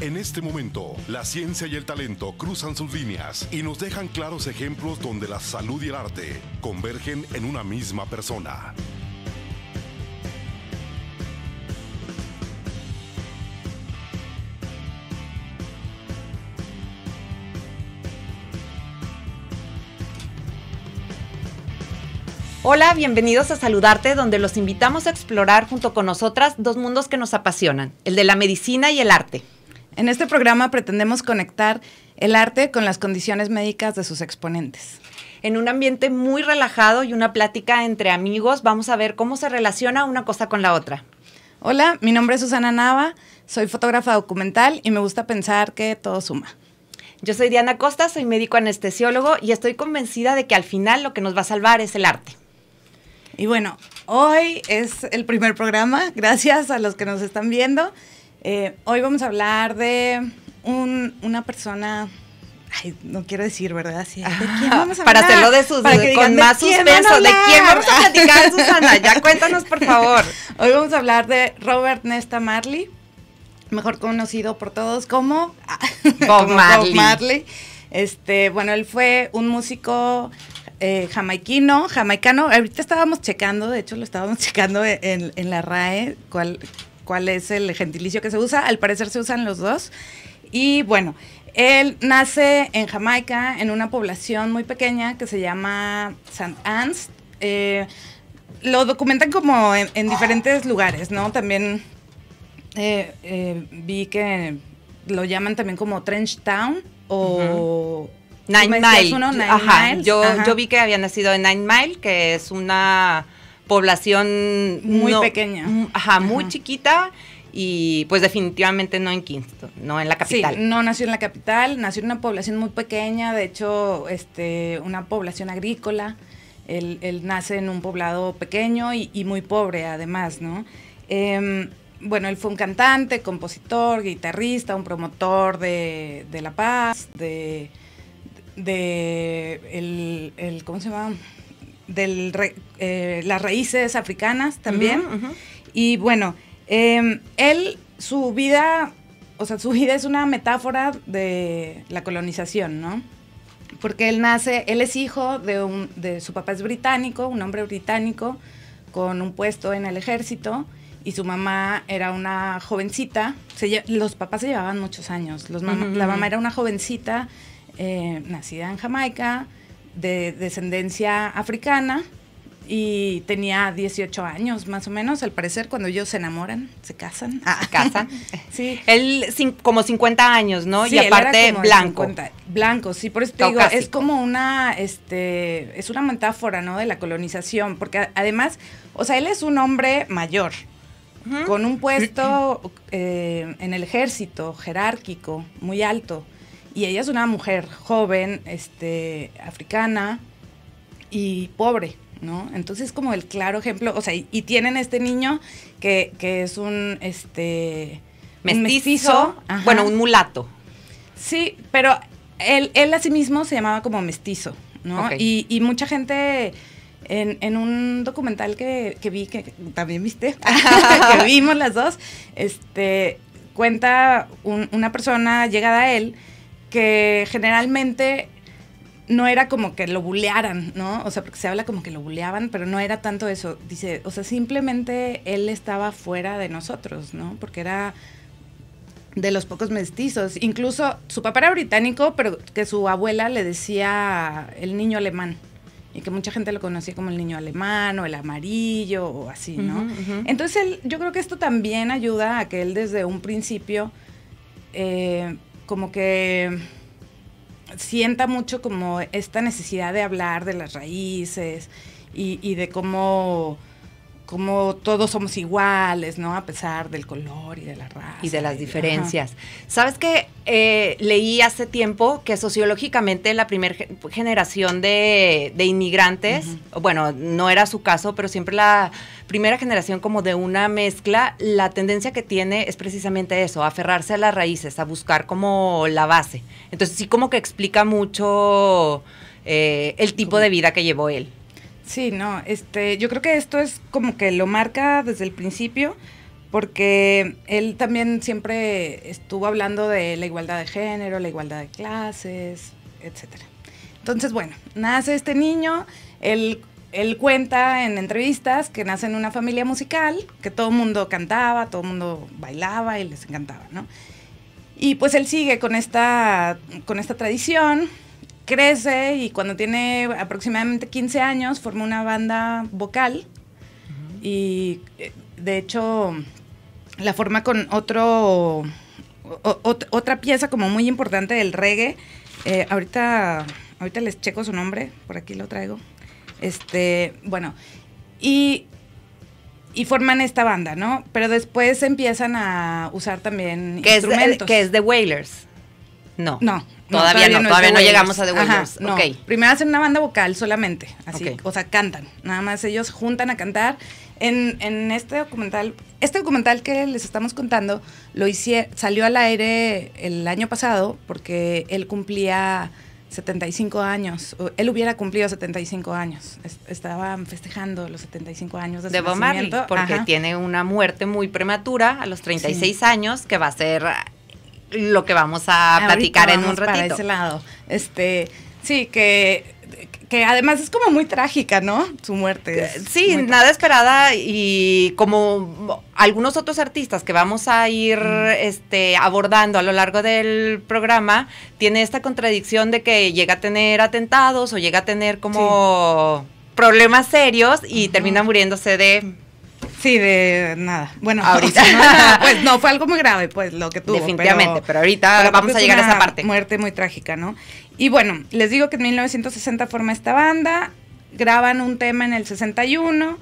En este momento, la ciencia y el talento cruzan sus líneas y nos dejan claros ejemplos donde la salud y el arte convergen en una misma persona. Hola, bienvenidos a Saludarte, donde los invitamos a explorar junto con nosotras dos mundos que nos apasionan, el de la medicina y el arte. En este programa pretendemos conectar el arte con las condiciones médicas de sus exponentes. En un ambiente muy relajado y una plática entre amigos, vamos a ver cómo se relaciona una cosa con la otra. Hola, mi nombre es Susana Nava, soy fotógrafa documental y me gusta pensar que todo suma. Yo soy Diana Costa, soy médico anestesiólogo y estoy convencida de que al final lo que nos va a salvar es el arte. Y bueno, hoy es el primer programa, gracias a los que nos están viendo. Eh, hoy vamos a hablar de una persona. no quiero decir, ¿verdad? Sí, ¿de quién ah, vamos a Para hacerlo de sus, con más suspenso, ¿de quién vamos a platicar, Susana? Ya cuéntanos, por favor. Hoy vamos a hablar de Robert Nesta Marley, mejor conocido por todos como Bob, Marley. Este, bueno, él fue un músico eh, jamaiquino, jamaicano. Ahorita estábamos checando, de hecho lo estábamos checando en, en la RAE, cuál, cuál es el gentilicio que se usa. Al parecer se usan los dos. Y bueno, él nace en Jamaica, en una población muy pequeña que se llama St. Anne's. Eh, lo documentan como en, diferentes lugares, ¿no? También eh, eh, vi que lo llaman también como Trench Town o... Nine Mile. Yo, yo vi que había nacido en Nine Mile, que es una población muy pequeña. Ajá, muy chiquita y pues definitivamente no en Kingston, no en la capital. no nació en la capital, nació en una población muy pequeña, de hecho, este, una población agrícola. Él, nace en un poblado pequeño y, muy pobre además, ¿no? Em, bueno, él fue un cantante, compositor, guitarrista, un promotor de, la paz, de, de el, el, ¿cómo se llama? de eh, las raíces africanas también. Y bueno, em, él, su vida, o sea, su vida es una metáfora de la colonización, ¿no? Porque él nace, él es hijo de, un, su papá es británico, un hombre británico, con un puesto en el ejército y su mamá era una jovencita. los papás se llevaban muchos años. La mamá era una jovencita eh, nacida en Jamaica, de descendencia africana y tenía 18 años más o menos, al parecer, cuando ellos se enamoran, se casan. Ah, casan. sí. Él como 50 años, ¿no? y aparte blanco. blanco, sí, por eso te digo, es como una, este, es una metáfora, ¿no? De la colonización, porque además, o sea, él es un hombre mayor, con un puesto eh, en el ejército jerárquico, muy alto. Y ella es una mujer joven, este, africana y pobre, ¿no? Entonces como el claro ejemplo, o sea, y, tienen este niño que, que es un, este, mestizo, bueno, un mulato. Sí, pero él, a sí mismo se llamaba como mestizo, ¿no? Y, mucha gente... En, un documental que, vi, que, también viste, que vimos las dos, este, cuenta una persona llegada a él que generalmente no era como que lo bulearan, ¿no? O sea, porque se habla como que lo buleaban, pero no era tanto eso. Dice, o sea, simplemente él estaba fuera de nosotros, ¿no? Porque era de los pocos mestizos. Incluso su papá era británico, pero que su abuela le decía el niño alemán. Y que mucha gente lo conocía como el niño alemán o el amarillo o así, ¿no? Entonces, yo creo que esto también ayuda a que él desde un principio... Eh, como que sienta mucho como esta necesidad de hablar de las raíces y, y de cómo como todos somos iguales, ¿no? A pesar del color y de la raza. Y de las diferencias. ¿Sabes qué? Eh, leí hace tiempo que sociológicamente la primera generación de, inmigrantes, bueno, no era su caso, pero siempre la primera generación como de una mezcla, la tendencia que tiene es precisamente eso, aferrarse a las raíces, a buscar como la base. Entonces sí como que explica mucho eh, el tipo de vida que llevó él. Sí, no, este, yo creo que esto es como que lo marca desde el principio, porque él también siempre estuvo hablando de la igualdad de género, la igualdad de clases, etcétera. Entonces, bueno, nace este niño, él, cuenta en entrevistas que nace en una familia musical, que todo el mundo cantaba, todo el mundo bailaba y les encantaba, ¿no? Y pues él sigue con esta tradición, crece y cuando tiene aproximadamente 15 años Forma una banda vocal y eh, de hecho la forma con otro otra pieza como muy importante del reggae. Eh, ahorita, ahorita les checo su nombre, por aquí lo traigo. Este, bueno, y, forman esta banda, ¿no? Pero después empiezan a usar también instrumentos. Es que es The Wailers. No. No, Todavía no, todavía no, llegamos a The Wailers. Primero hacen una banda vocal solamente, así, o sea, cantan. Nada más ellos juntan a cantar. En, este documental, este documental que les estamos contando, lo hice, salió al aire el año pasado porque él cumplía 75 años, él hubiera cumplido 75 años, estaban festejando los 75 años de, su Bob Marley, porque tiene una muerte muy prematura a los 36 años que va a ser lo que vamos a platicar en un ratito. Para ese lado. Este, sí, que que además es como muy trágica, ¿no? Su muerte. Eh, sí, nada esperada y como algunos otros artistas que vamos a ir mm. este, abordando a lo largo del programa, tiene esta contradicción de que llega a tener atentados o llega a tener como problemas serios y termina muriéndose de Sí, de nada. Bueno, ahorita. No, pues no, fue algo muy grave, pues lo que tuvo. Definitivamente, pero, ahorita vamos a llegar a esa parte. Muerte muy trágica, ¿no? Y bueno, les digo que en 1960 forma esta banda, graban un tema en el 61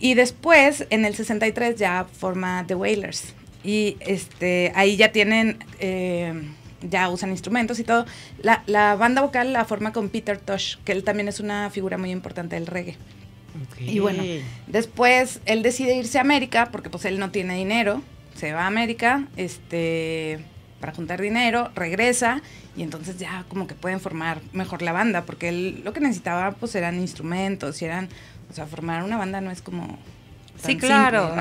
y después en el 63 ya forma The Wailers. Y este, ahí ya tienen, eh, ya usan instrumentos y todo. La, la banda vocal la forma con Peter Tosh, que él también es una figura muy importante del reggae. Y bueno, después él decide irse a América porque pues él no tiene dinero, se va a América, este para juntar dinero, regresa y entonces ya como que pueden formar mejor la banda, porque él lo que necesitaba pues eran instrumentos y eran, o sea, formar una banda no es como... sí, claro,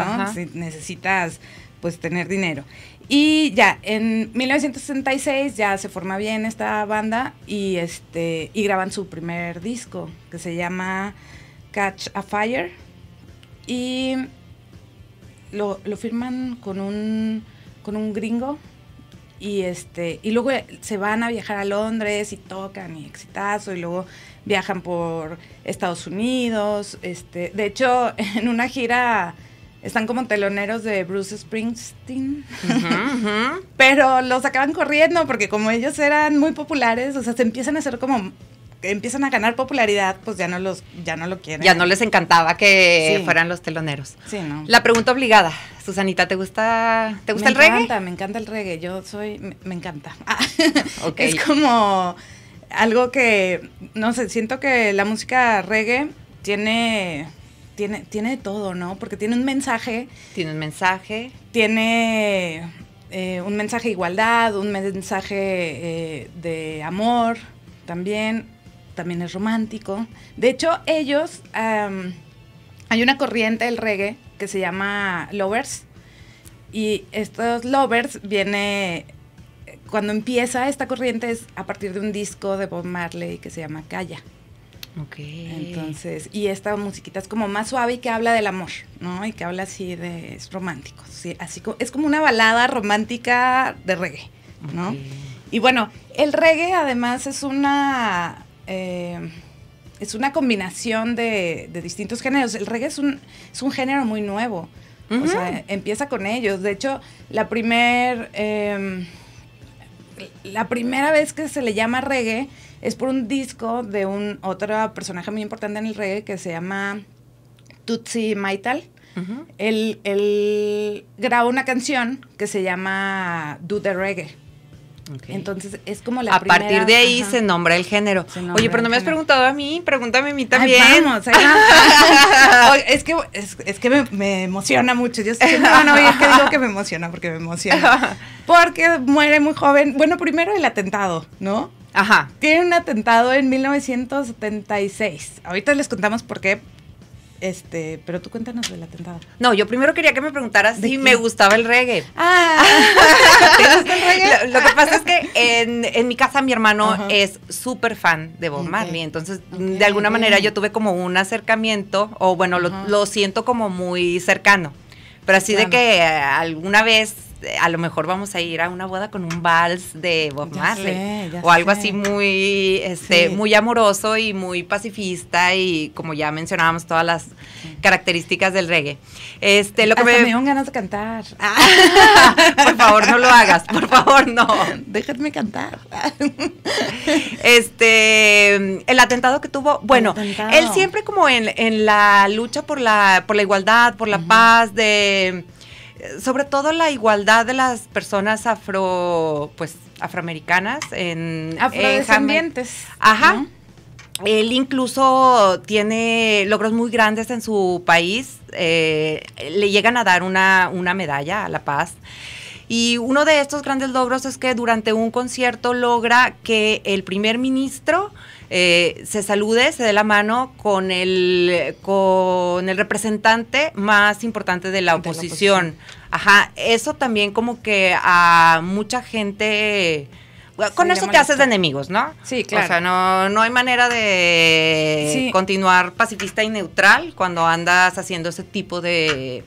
necesitas pues tener dinero. Y ya, en 1966 ya se forma bien esta banda y, este, y graban su primer disco que se llama Catch a Fire y lo, firman con un, con un gringo y este y luego se van a viajar a Londres y tocan y exitazo y luego viajan por Estados Unidos este de hecho en una gira están como teloneros de Bruce Springsteen pero los acaban corriendo porque como ellos eran muy populares o sea se empiezan a hacer como empiezan a ganar popularidad, pues ya no los, ya no lo quieren. Ya no les encantaba que fueran los teloneros. Sí, no. La pregunta obligada, Susanita, ¿te gusta, el reggae? Me encanta, me encanta el reggae. Yo soy, me, encanta. Ah, Es como algo que, no sé, siento que la música reggae tiene tiene, tiene todo, ¿no? Porque tiene un mensaje. Tiene un mensaje. Tiene eh, un mensaje de igualdad, un mensaje eh, de amor también también es romántico. De hecho, ellos, hay una corriente del reggae que se llama lovers. Y estos lovers viene, cuando empieza esta corriente es a partir de un disco de Bob Marley que se llama Calla. Ok. Entonces, y esta musiquita es como más suave y que habla del amor, ¿no? Y que habla así de, es romántico. Así es como una balada romántica de reggae, ¿no? Y bueno, el reggae además es una eh, es una combinación de, distintos géneros. El reggae es un, género muy nuevo. O sea, empieza con ellos. De hecho, la primer em, la primera vez que se le llama reggae es por un disco de un otro personaje muy importante en el reggae que se llama Tutsi Maital. él, él grabó una canción que se llama Do the Reggae. Entonces es como la... A partir de ahí se nombra el género. Oye, pero no me has preguntado a mí, pregúntame a mí también. es que, es, que me, emociona mucho. Yo no, no, es que digo que me emociona porque me emociona. Porque muere muy joven. Bueno, primero el atentado, ¿no? Ajá. Tiene un atentado en 1976. Ahorita les contamos por qué, este, pero tú cuéntanos del atentado. No, yo primero quería que me preguntaras si me gustaba el reggae. Ah, ¿te gusta el reggae? Lo, que pasa es que en, mi casa mi hermano es súper fan de Bob Marley, entonces mm, de alguna manera yo tuve como un acercamiento, o bueno, lo, siento como muy cercano, pero así de que eh, alguna vez a lo mejor vamos a ir a una boda con un vals de Bob o algo así muy este muy amoroso y muy pacifista y como ya mencionábamos todas las características del reggae. Este, lo que me... me ganas de cantar. por favor, no lo hagas, por favor, no. Déjame cantar. este, el atentado que tuvo, bueno, él siempre como en, la lucha por la por la igualdad, por la paz de eh, sobre todo la igualdad de las personas afro, pues, afroamericanas en afrodescendientes. Ajá. Él incluso tiene logros muy grandes en su país. Eh, le llegan a dar una, una medalla a La Paz. Y uno de estos grandes logros es que durante un concierto logra que el primer ministro eh, se salude, se dé la mano con el, con el representante más importante de la oposición. Ajá, eso también como que a mucha gente... Con eso te haces de enemigos, ¿no? Sí, claro. O sea, no, no hay manera de continuar pacifista y neutral cuando andas haciendo ese tipo de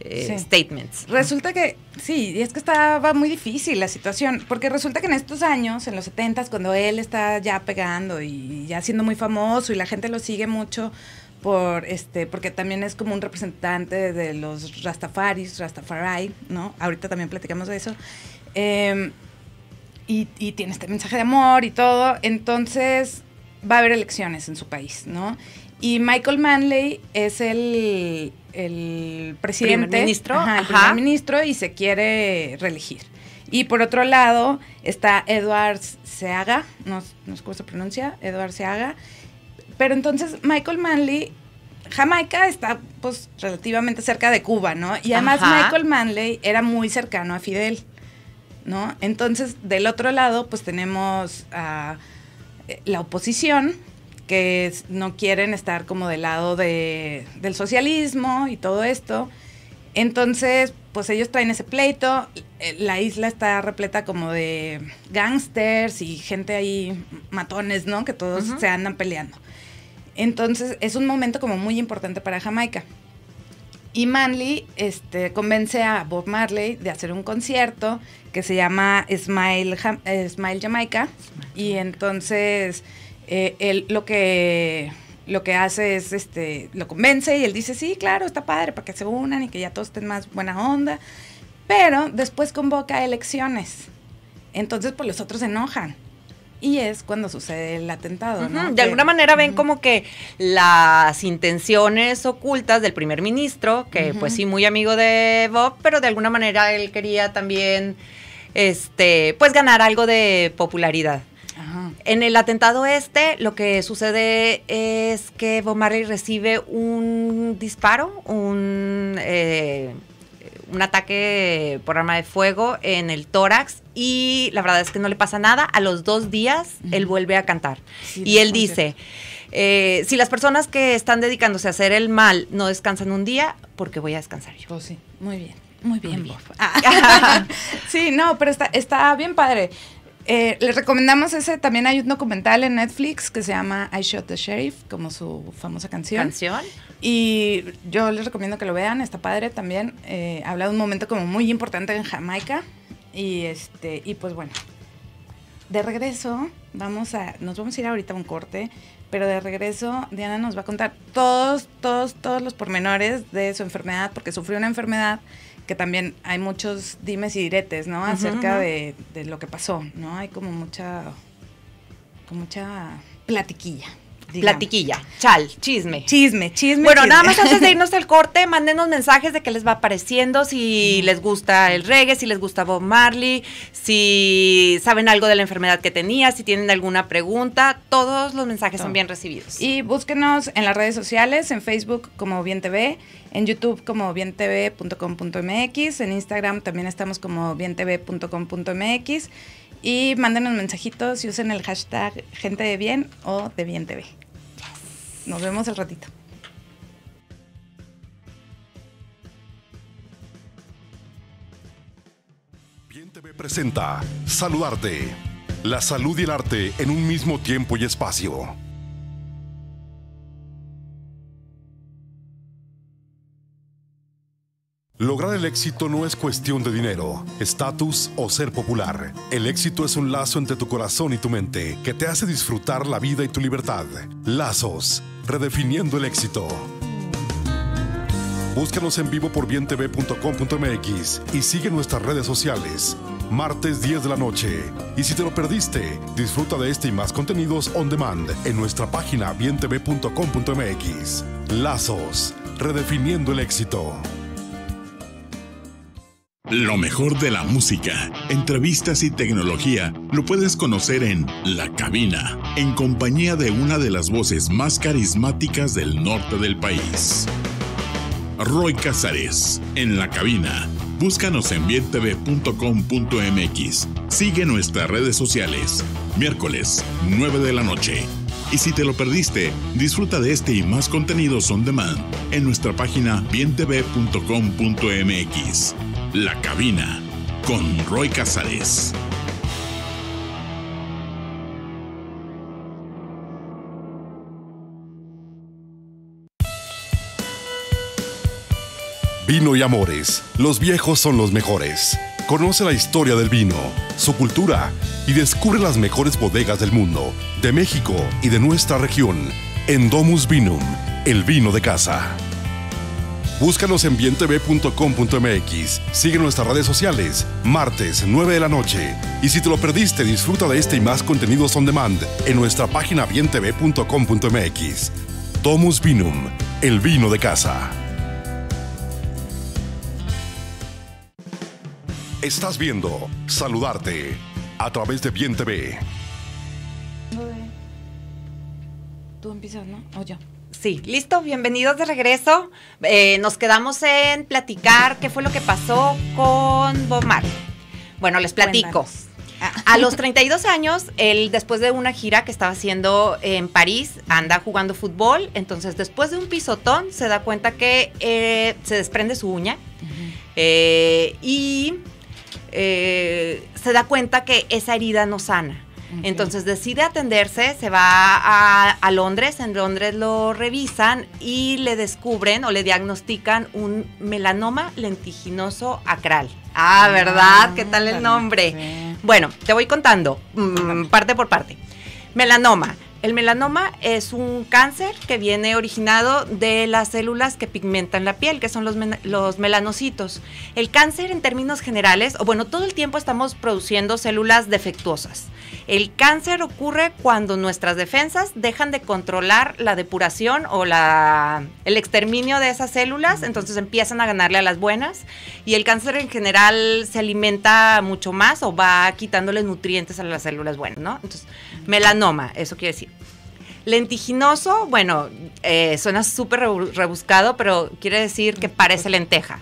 eh, statements. Resulta que, sí, y es que estaba muy difícil la situación, porque resulta que en estos años, en los 70 cuando él está ya pegando y ya siendo muy famoso y la gente lo sigue mucho, por este porque también es como un representante de los Rastafaris, Rastafari, ¿no? Ahorita también platicamos de eso. Em, y, y tiene este mensaje de amor y todo. Entonces va a haber elecciones en su país, ¿no? Y Michael Manley es el, el presidente, ministro, el primer ministro y se quiere reelegir. Y por otro lado está Edward Seaga, no, no sé cómo se pronuncia, Edward Seaga. Pero entonces Michael Manley, Jamaica está pues relativamente cerca de Cuba, ¿no? Y además Michael Manley era muy cercano a Fidel, ¿no? Entonces del otro lado pues tenemos a eh, la oposición, que no quieren estar como del lado del socialismo y todo esto. Entonces, pues ellos traen ese pleito, eh, la isla está repleta como de gangsters y gente ahí, matones, ¿no? Que todos se andan peleando. Entonces, es un momento como muy importante para Jamaica. Y Manley este, convence a Bob Marley de hacer un concierto que se llama Smile, eh, Smile Jamaica. Y entonces eh, lo que lo que hace es, este, lo convence y él dice, sí, claro, está padre, para que se unan y que ya todos estén más buena onda. Pero después convoca elecciones. Entonces, pues los otros se enojan. Y es cuando sucede el atentado. De alguna manera ven como que las intenciones ocultas del primer ministro, que pues sí, muy amigo de Bob, pero de alguna manera él quería también, este, pues ganar algo de popularidad. En el atentado este, lo que sucede es que Bob Marley recibe un disparo, un, eh, un ataque por arma de fuego en el tórax y la verdad es que no le pasa nada. A los dos días, él vuelve a cantar. y él dice... Eh, si las personas que están dedicándose a hacer el mal no descansan un día, porque voy a descansar yo. Pues sí, muy bien, muy bien. Ah. sí, no, pero está, está bien padre. Eh, les recomendamos ese, también hay un documental en Netflix que se llama I Shot the Sheriff, como su famosa canción. Canción. Y yo les recomiendo que lo vean, está padre también. Eh, habla de un momento como muy importante en Jamaica. Y este, y pues bueno. De regreso, vamos a. Nos vamos a ir ahorita a un corte. Pero de regreso, Diana nos va a contar todos, todos, todos los pormenores de su enfermedad, porque sufrió una enfermedad que también hay muchos dimes y diretes, ¿no? Acerca de, de, lo que pasó, ¿no? Hay como mucha, como mucha platiquilla. Platiquilla, chal, chisme. Chisme, chisme. Bueno, nada más antes de irnos al corte, mándenos mensajes de qué les va apareciendo, si les gusta el reggae, si les gusta Bob Marley, si saben algo de la enfermedad que tenía, si tienen alguna pregunta. Todos los mensajes son bien recibidos. Y búsquenos en las redes sociales, en Facebook como Bien TV, en YouTube como bientv.com.mx, en Instagram también estamos como bientv.com.mx. Y mándenos mensajitos y usen el hashtag gente de bien o de bien TV. Nos vemos al ratito. Bien TV presenta Saludarte. La salud y el arte en un mismo tiempo y espacio. el éxito no es cuestión de dinero, estatus o ser popular. El éxito es un lazo entre tu corazón y tu mente que te hace disfrutar la vida y tu libertad. Lazos, redefiniendo el éxito. Búscanos en vivo por bientv.com.mx y sigue nuestras redes sociales. Martes 10 de la noche. Y si te lo perdiste, disfruta de este y más contenidos on demand en nuestra página bientv.com.mx. Lazos, redefiniendo el éxito. Lo mejor de la música, entrevistas y tecnología lo puedes conocer en La Cabina, en compañía de una de las voces más carismáticas del norte del país. Roy Casares, en La Cabina. Búscanos en bientv.com.mx. Sigue nuestras redes sociales. Miércoles, 9 de la noche. Y si te lo perdiste, disfruta de este y más contenidos on demand en nuestra página bientv.com.mx. La cabina con Roy Casares. Vino y amores, los viejos son los mejores. Conoce la historia del vino, su cultura y descubre las mejores bodegas del mundo, de México y de nuestra región en Domus Vinum, el vino de casa. Búscanos en bientv.com.mx. Sigue nuestras redes sociales, martes 9 de la noche. Y si te lo perdiste, disfruta de este y más contenidos on demand en nuestra página bientv.com.mx. Tomus Vinum, el vino de casa. Estás viendo Saludarte a través de Bien TV. Tú empiezas, ¿no? O Sí, listo, bienvenidos de regreso. Eh, nos quedamos en platicar qué fue lo que pasó con Bomar. Bueno, les platico. Ah. A los 32 años, él después de una gira que estaba haciendo en París, anda jugando fútbol, entonces después de un pisotón se da cuenta que eh, se desprende su uña eh, y se da cuenta que esa herida no sana. Entonces decide atenderse, se va a, Londres, en Londres lo revisan y le descubren o le diagnostican un melanoma lentiginoso acral. Ah, ah ¿verdad? ¿Qué tal el nombre? Bueno, te voy contando mm, parte por parte. Melanoma el melanoma es un cáncer que viene originado de las células que pigmentan la piel, que son los, melanocitos. El cáncer en términos generales, o bueno, todo el tiempo estamos produciendo células defectuosas. El cáncer ocurre cuando nuestras defensas dejan de controlar la depuración o el exterminio de esas células, entonces empiezan a ganarle a las buenas y el cáncer en general se alimenta mucho más o va quitándoles nutrientes a las células buenas, ¿no? Entonces, Melanoma, eso quiere decir. Lentiginoso, bueno, eh, suena súper rebuscado, pero quiere decir que parece lenteja.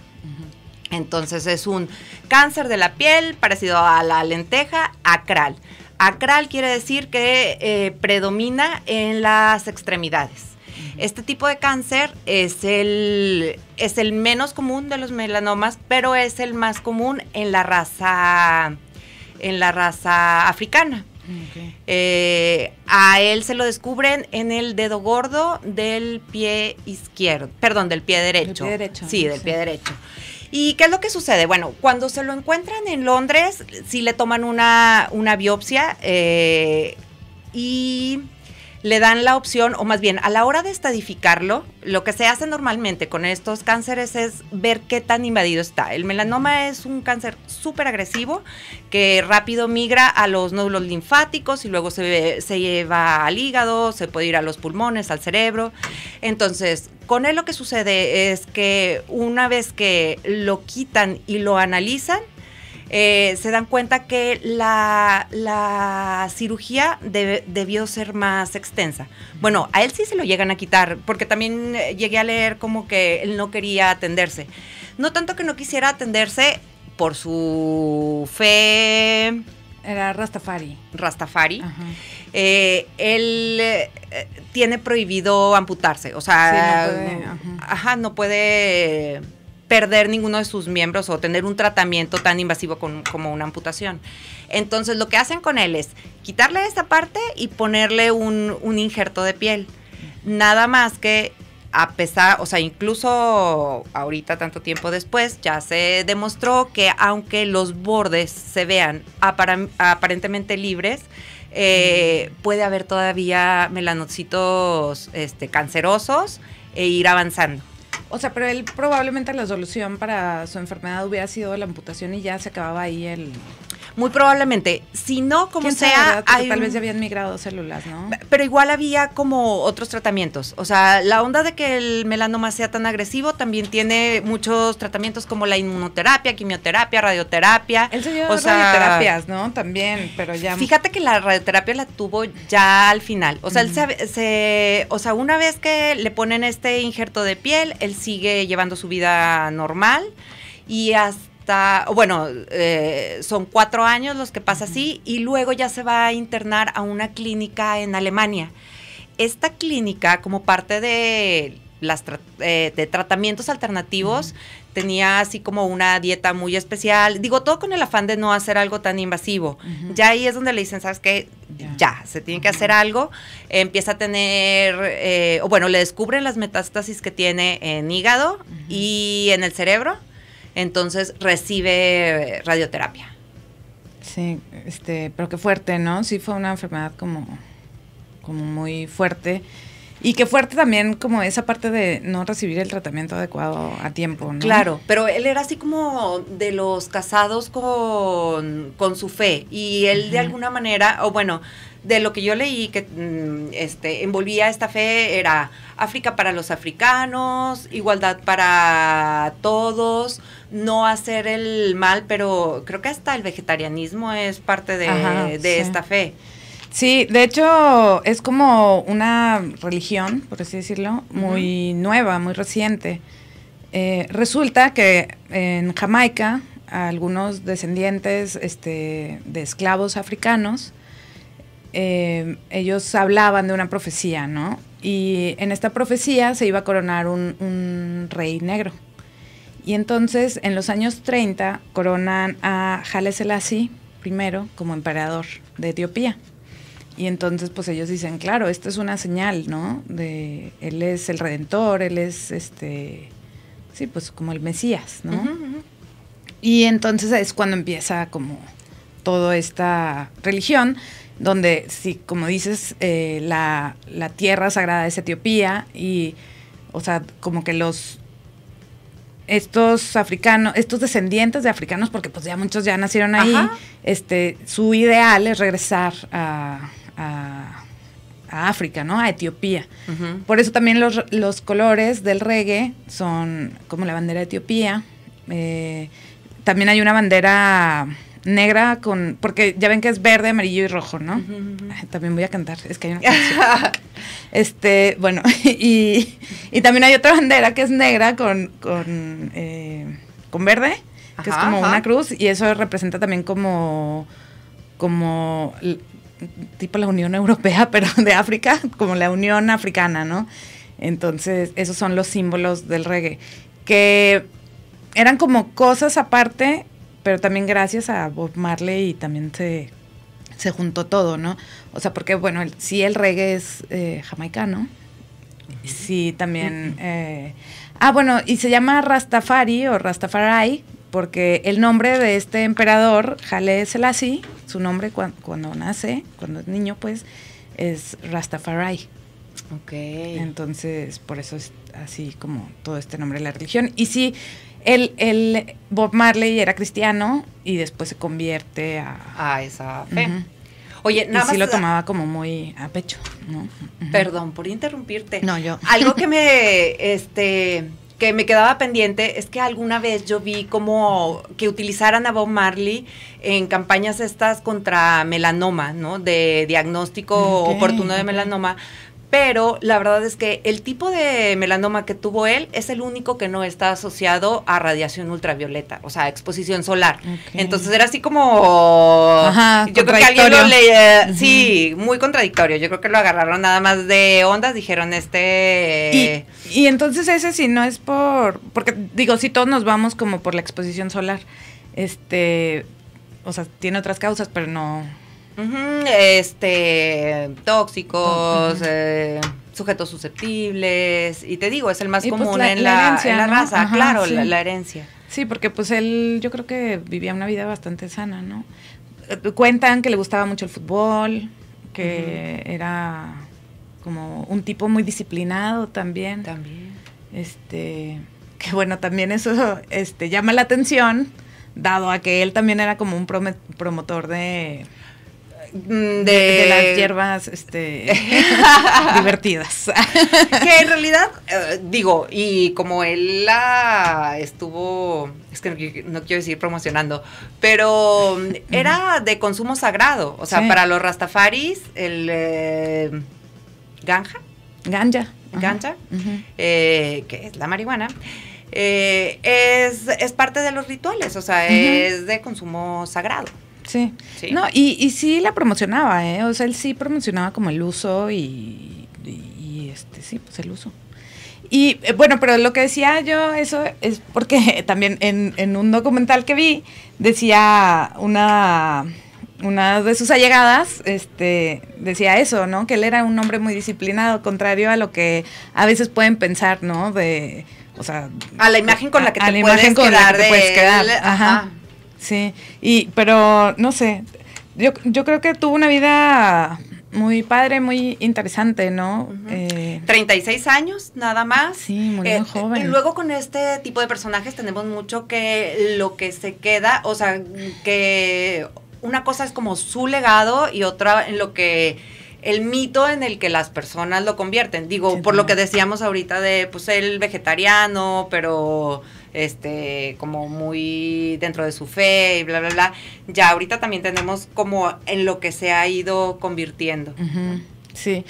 Entonces es un cáncer de la piel parecido a la lenteja acral. Acral quiere decir que eh, predomina en las extremidades. Este tipo de cáncer es el, es el menos común de los melanomas, pero es el más común en la raza, en la raza africana. Eh, a él se lo descubren en el dedo gordo del pie izquierdo, perdón, del pie derecho. derecho. Sí, del pie derecho. ¿Y qué es lo que sucede? Bueno, cuando se lo encuentran en Londres, sí le toman una, una biopsia eh, y le dan la opción, o más bien, a la hora de estadificarlo, lo que se hace normalmente con estos cánceres es ver qué tan invadido está. El melanoma es un cáncer súper agresivo que rápido migra a los nódulos linfáticos y luego se, se lleva al hígado, se puede ir a los pulmones, al cerebro. Entonces, con él lo que sucede es que una vez que lo quitan y lo analizan, eh, se dan cuenta que la, cirugía debió ser más extensa. Bueno, a él sí se lo llegan a quitar, porque también eh, llegué a leer como que él no quería atenderse. No tanto que no quisiera atenderse por su fe... Era Rastafari. Rastafari. Eh, él tiene prohibido amputarse, o sea, no puede, ajá. no puede perder ninguno de sus miembros o tener un tratamiento tan invasivo como una amputación. Entonces lo que hacen con él es quitarle esta parte y ponerle un, injerto de piel. Nada más que a pesar, o sea, incluso ahorita tanto tiempo después, ya se demostró que aunque los bordes se vean aparentemente libres, eh, puede haber todavía melanocitos este, cancerosos e ir avanzando. O sea, pero él probablemente la solución para su enfermedad hubiera sido la amputación y ya se acababa ahí el... Muy probablemente. Si no, como sea. tal vez ya habían migrado células, ¿no? Pero igual había como otros tratamientos. O sea, la onda de que el melanoma sea tan agresivo también tiene muchos tratamientos como la inmunoterapia, quimioterapia, radioterapia. Él se o sea, radioterapias, ¿no? También, pero ya. Fíjate que la radioterapia la tuvo ya al final. O sea, O sea, una vez que le ponen este injerto de piel, él sigue llevando su vida normal y hasta bueno, eh, son cuatro años los que pasa así y luego ya se va a internar a una clínica en Alemania. Esta clínica, como parte de, las, eh, tratamientos alternativos, tenía así como una dieta muy especial. Digo, todo con el afán de no hacer algo tan invasivo. Ya ahí es donde le dicen, ¿sabes qué? Ya, se tiene que hacer algo. Empieza a tener, eh, o bueno, le descubren las metástasis que tiene en hígado y en el cerebro entonces recibe radioterapia. Sí, este, pero qué fuerte, ¿no? Sí fue una enfermedad como, como muy fuerte. Y qué fuerte también como esa parte de no recibir el tratamiento adecuado a tiempo, ¿no? Claro, pero él era así como de los casados con, su fe. Y él de alguna manera, o bueno, de lo que yo leí que mm, este, envolvía esta fe era África para los africanos, igualdad para todos, no hacer el mal, pero creo que hasta el vegetarianismo es parte de, esta fe. Sí, de hecho es como una religión, por así decirlo, muy nueva, muy reciente. Eh, resulta que en Jamaica algunos descendientes este, de esclavos africanos, eh, ellos hablaban de una profecía, ¿no? Y en esta profecía se iba a coronar un rey negro. Y entonces, en los años 30, coronan a Haile Selassie primero como emperador de Etiopía. Y entonces, pues ellos dicen, claro, esta es una señal, ¿no? De él es el redentor, él es este, sí, pues como el Mesías, ¿no? Y entonces es cuando empieza como toda esta religión, donde, sí, como dices, eh, la tierra sagrada es Etiopía y, o sea, como que los estos africanos, estos descendientes de africanos, porque pues ya muchos ya nacieron ahí, este, su ideal es regresar a, a, África, ¿no? A Etiopía. Por eso también los, colores del reggae son como la bandera de Etiopía. Eh, también hay una bandera negra con. Porque ya ven que es verde, amarillo y rojo, ¿no? Ah, también voy a cantar, es que hay una este, bueno, y, también hay otra bandera que es negra con, con, eh, con verde, que es como una cruz, y eso representa también como. como tipo la Unión Europea, pero de África, como la Unión Africana, ¿no? Entonces, esos son los símbolos del reggae. Que eran como cosas aparte pero también gracias a Bob Marley y también se, se juntó todo, ¿no? O sea, porque bueno, sí el reggae es eh, jamaicano, sí también... Eh, ah, bueno, y se llama Rastafari o Rastafari, porque el nombre de este emperador, jale Selassie, su nombre cuando nace, cuando es niño, pues, es Rastafari. Ok. Entonces, por eso es así como todo este nombre de la religión. Y sí, él, Bob Marley era cristiano y después se convierte a, esa fe. Oye, nada Sí lo tomaba como muy a pecho, Perdón por interrumpirte. No, yo. Algo que me, este, que me quedaba pendiente es que alguna vez yo vi como que utilizaran a Bob Marley en campañas estas contra melanoma, ¿no? De diagnóstico oportuno de melanoma pero la verdad es que el tipo de melanoma que tuvo él es el único que no está asociado a radiación ultravioleta, o sea, exposición solar. Entonces era así como... Ajá, yo creo que alguien lo eh, sí, muy contradictorio, yo creo que lo agarraron nada más de ondas, dijeron este... Y, entonces ese sí no es por... Porque digo, si todos nos vamos como por la exposición solar, este... O sea, tiene otras causas, pero no este, tóxicos, eh, sujetos susceptibles, y te digo, es el más pues, común en, la, raza, claro, la, herencia. Sí, porque pues él yo creo que vivía una vida bastante sana, ¿no? Eh, cuentan que le gustaba mucho el fútbol, que era como un tipo muy disciplinado también. También. Este, que bueno, también eso este, llama la atención, dado a que él también era como un promotor de Mm, de, las hierbas este, divertidas. que en realidad, eh, digo, y como él la estuvo, es que no, quiero decir promocionando, pero mm, era de consumo sagrado. O sea, para los rastafaris, el eh, ganja. Ganja. Ganja, eh, que es la marihuana. es, es parte de los rituales, o sea, es de consumo sagrado. Sí. No, y, y sí la promocionaba, ¿eh? O sea, él sí promocionaba como el uso y, este, sí, pues el uso. Y eh, bueno, pero lo que decía yo, eso es porque también en, en un documental que vi, decía una, una de sus allegadas, este, decía eso, ¿no? Que él era un hombre muy disciplinado, contrario a lo que a veces pueden pensar, ¿no? De, o sea, a la imagen con la que te, puedes, quedar, Ajá. Sí, y, pero no sé, yo, yo creo que tuvo una vida muy padre, muy interesante, ¿no? eh, 36 años, nada más. Sí, muy eh, joven. Y luego con este tipo de personajes tenemos mucho que lo que se queda, o sea, que una cosa es como su legado y otra en lo que el mito en el que las personas lo convierten. Digo, por lo que decíamos ahorita de, pues, el vegetariano, pero este, como muy dentro de su fe y bla, bla, bla. Ya ahorita también tenemos como en lo que se ha ido convirtiendo. Sí.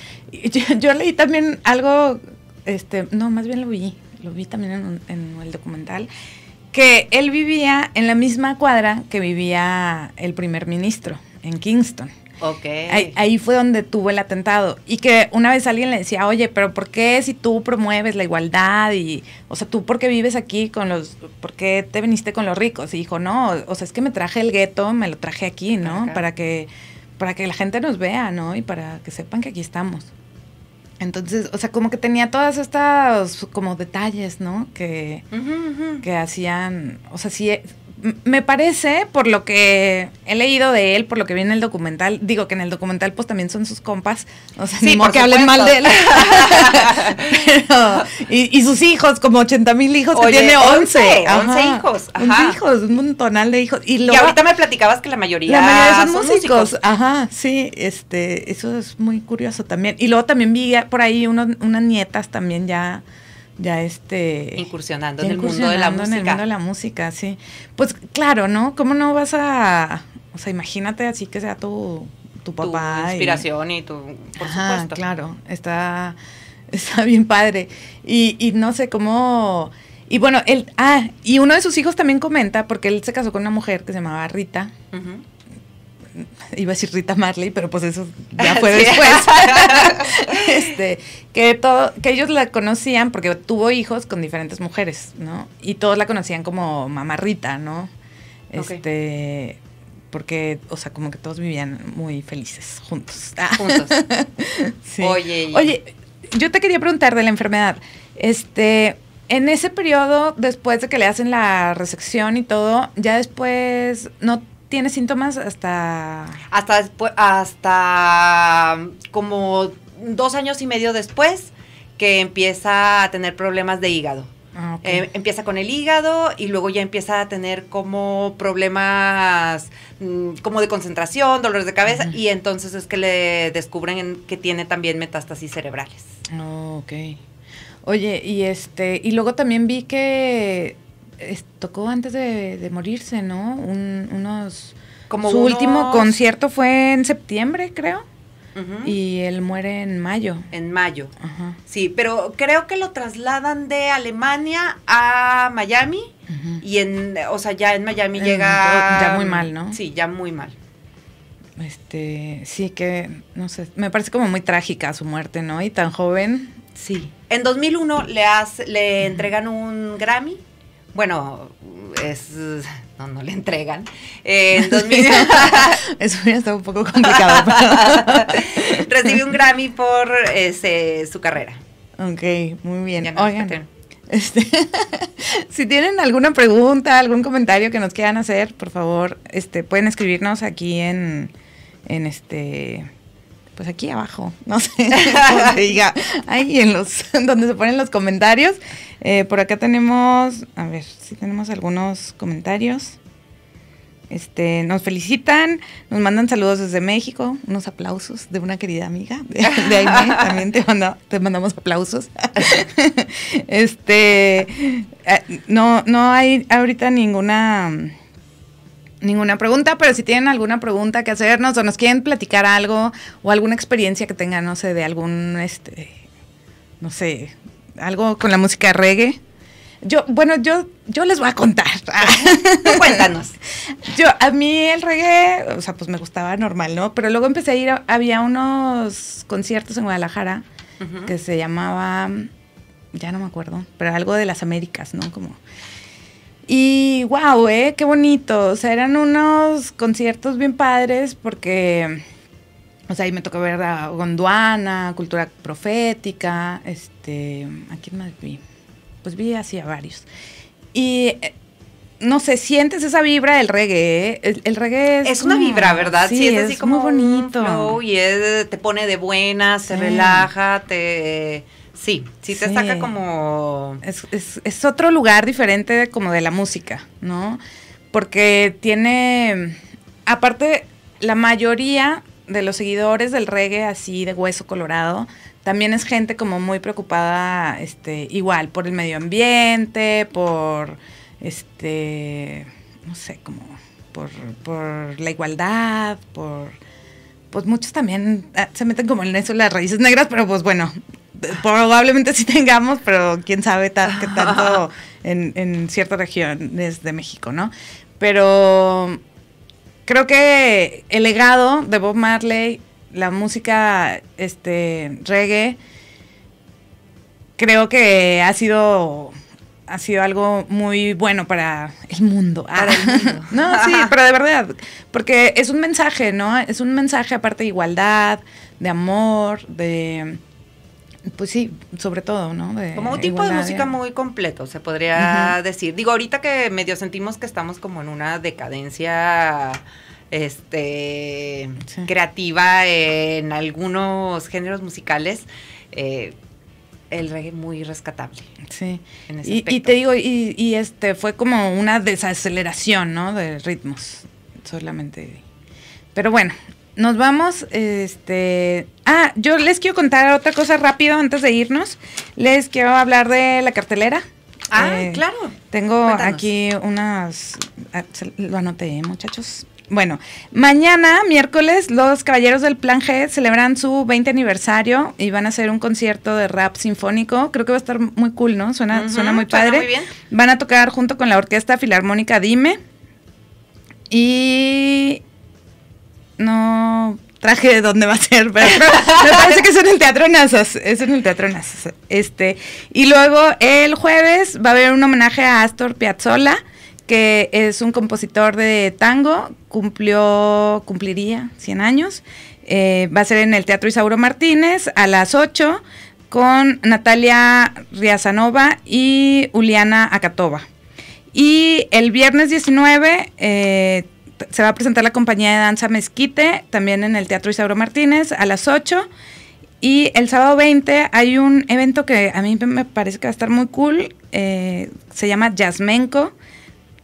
Yo, leí también algo, este, no, más bien lo vi, lo vi también en el documental, que él vivía en la misma cuadra que vivía el primer ministro, en Kingston. Okay. Ahí, fue donde tuvo el atentado. Y que una vez alguien le decía, oye, pero ¿por qué si tú promueves la igualdad y, o sea, tú por qué vives aquí con los, por qué te viniste con los ricos? Y dijo, no, o sea, es que me traje el gueto, me lo traje aquí, ¿no? Para, que, para que la gente nos vea, ¿no? Y para que sepan que aquí estamos. Entonces, o sea, como que tenía todas estas como detalles, ¿no? Que, que hacían, o sea, sí me parece, por lo que he leído de él, por lo que vi en el documental, digo que en el documental pues también son sus compas. O sí, porque hablen mal de él. y, sus hijos, como 80 mil hijos, que tiene 11. 11, hijos. hijos, un montonal de hijos. Y, ahorita me platicabas que la mayoría, la mayoría son, músicos. Ajá, sí, este, eso es muy curioso también. Y luego también vi por ahí unas nietas también ya ya este incursionando, en, el mundo de la música. en la música, sí. Pues claro, ¿no? ¿Cómo no vas a o sea, imagínate así que sea tu tu papá tu inspiración y, tu por supuesto. claro, está está bien padre y, y no sé cómo y bueno, él ah, y uno de sus hijos también comenta porque él se casó con una mujer que se llamaba Rita iba a decir Rita Marley, pero pues eso ya fue después. este, que todo, que ellos la conocían porque tuvo hijos con diferentes mujeres, ¿no? Y todos la conocían como mamá Rita, ¿no? Este, porque, o sea, como que todos vivían muy felices juntos. Juntos. Oye. Oye, yo te quería preguntar de la enfermedad. Este, en ese periodo, después de que le hacen la resección y todo, ya después no tiene síntomas hasta... Hasta, hasta mm, como dos años y medio después que empieza a tener problemas de hígado. Ah, eh, empieza con el hígado y luego ya empieza a tener como problemas mm, como de concentración, dolores de cabeza y entonces es que le descubren que tiene también metástasis cerebrales. Ah, ok. Oye, y este, y luego también vi que tocó antes de, morirse, ¿no? unos... Como su último concierto fue en septiembre, creo. Y él muere en mayo. En mayo. Sí, pero creo que lo trasladan de Alemania a Miami. Y en, o sea, ya en Miami llega. Ya muy mal, ¿no? Sí, ya muy mal. Este, sí que, no sé, me parece como muy trágica su muerte, ¿no? Y tan joven. Sí. En 2001 le, hace, le entregan un Grammy bueno, es, no, le entregan. Es eh, Eso ya un poco complicado. Recibió un Grammy por este, su carrera. Ok, muy bien. Oigan, este, si tienen alguna pregunta, algún comentario que nos quieran hacer, por favor, este, pueden escribirnos aquí en, en este pues aquí abajo, no sé, ahí en los, donde se ponen los comentarios. Eh, por acá tenemos, a ver si tenemos algunos comentarios. Este, nos felicitan, nos mandan saludos desde México, unos aplausos de una querida amiga de, de también te, te, mandamos aplausos. este, eh, no, no hay ahorita ninguna ninguna pregunta, pero si tienen alguna pregunta que hacernos o nos quieren platicar algo o alguna experiencia que tengan, no sé, de algún, este, no sé, algo con la música reggae. Yo, bueno, yo, yo les voy a contar. Cuéntanos. Yo, a mí el reggae, o sea, pues me gustaba normal, ¿no? Pero luego empecé a ir, había unos conciertos en Guadalajara que se llamaba, ya no me acuerdo, pero algo de las Américas, ¿no? Como... Y wow, eh, qué bonito. O sea, eran unos conciertos bien padres porque, o sea, ahí me tocó ver a Gondwana, Cultura Profética, este Aquí este, ¿a quién vi? Pues vi así a varios. Y eh, no sé, sientes esa vibra del reggae. ¿eh? El, el reggae es. Es una vibra, ¿verdad? Sí, es, así como. bonito. y te pone de buena, se relaja, te. Sí, sí te saca como. Es, es, otro lugar diferente como de la música, ¿no? Porque tiene. Aparte, la mayoría de los seguidores del reggae así de hueso colorado también es gente como muy preocupada, este, igual, por el medio ambiente, por, este, no sé, como por, por la igualdad, por, pues muchos también ah, se meten como en eso las raíces negras, pero pues bueno, probablemente sí tengamos, pero quién sabe qué tanto en, en ciertas regiones de México, ¿no? Pero creo que el legado de Bob Marley la música este, reggae creo que ha sido ha sido algo muy bueno para el mundo. no, sí, pero de verdad, porque es un mensaje, ¿no? Es un mensaje aparte de igualdad, de amor, de pues sí, sobre todo, ¿no? De como un tipo de música muy completo, se podría decir. Digo, ahorita que medio sentimos que estamos como en una decadencia este, creativa en algunos géneros musicales. Eh, el reggae muy rescatable. Sí. y, te digo, y, este fue como una desaceleración, ¿no? De ritmos, solamente. Pero bueno, nos vamos. Este. Ah, yo les quiero contar otra cosa rápido antes de irnos. Les quiero hablar de la cartelera. Ah, eh, claro. Tengo aquí unas. Ah, lo anoté, muchachos. Bueno, mañana, miércoles, los Caballeros del Plan G celebran su 20 aniversario y van a hacer un concierto de rap sinfónico. Creo que va a estar muy cool, ¿no? Suena, suena muy padre. muy bien. Van a tocar junto con la Orquesta Filarmónica Dime. Y... No traje de dónde va a ser, pero me parece que es en el Teatro Nazas, es en el Teatro Nazas. Este, y luego el jueves va a haber un homenaje a Astor Piazzolla que es un compositor de tango, cumplió, cumpliría 100 años. Eh, va a ser en el Teatro Isauro Martínez a las 8 con Natalia Riazanova y Uliana Akatova Y el viernes 19 eh, se va a presentar la compañía de danza Mezquite, también en el Teatro Isauro Martínez, a las 8. Y el sábado 20 hay un evento que a mí me parece que va a estar muy cool, eh, se llama Yasmenco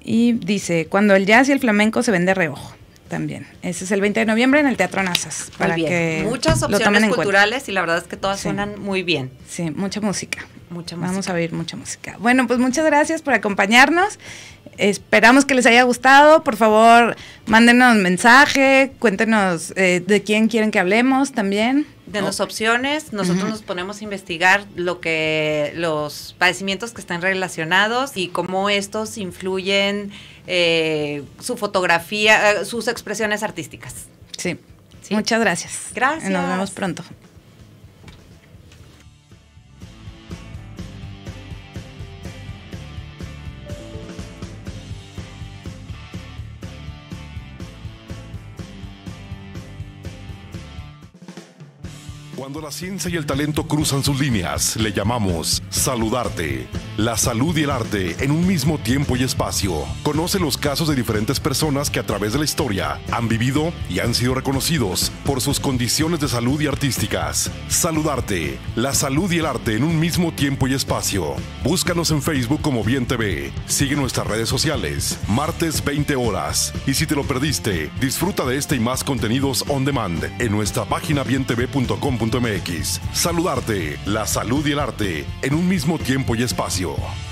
y dice, cuando el jazz y el flamenco se ven de reojo también. Ese es el 20 de noviembre en el Teatro Nazas. Para que Muchas opciones culturales y la verdad es que todas suenan muy bien. Sí, mucha música. Mucha música. Vamos a oír mucha música. Bueno, pues muchas gracias por acompañarnos. Esperamos que les haya gustado. Por favor, mándenos mensaje, cuéntenos eh, de quién quieren que hablemos también de las opciones, nosotros nos ponemos a investigar lo que los padecimientos que están relacionados y cómo estos influyen eh, su fotografía, eh, sus expresiones artísticas. sí. Muchas gracias. Gracias. Nos vemos pronto. Cuando la ciencia y el talento cruzan sus líneas, le llamamos saludarte la salud y el arte en un mismo tiempo y espacio. Conoce los casos de diferentes personas que a través de la historia han vivido y han sido reconocidos por sus condiciones de salud y artísticas. Saludarte, la salud y el arte en un mismo tiempo y espacio. Búscanos en Facebook como Bien TV. Sigue nuestras redes sociales, martes 20 horas. Y si te lo perdiste, disfruta de este y más contenidos on demand en nuestra página bientv.com.mx. Saludarte, la salud y el arte en un mismo tiempo y espacio. Fuel.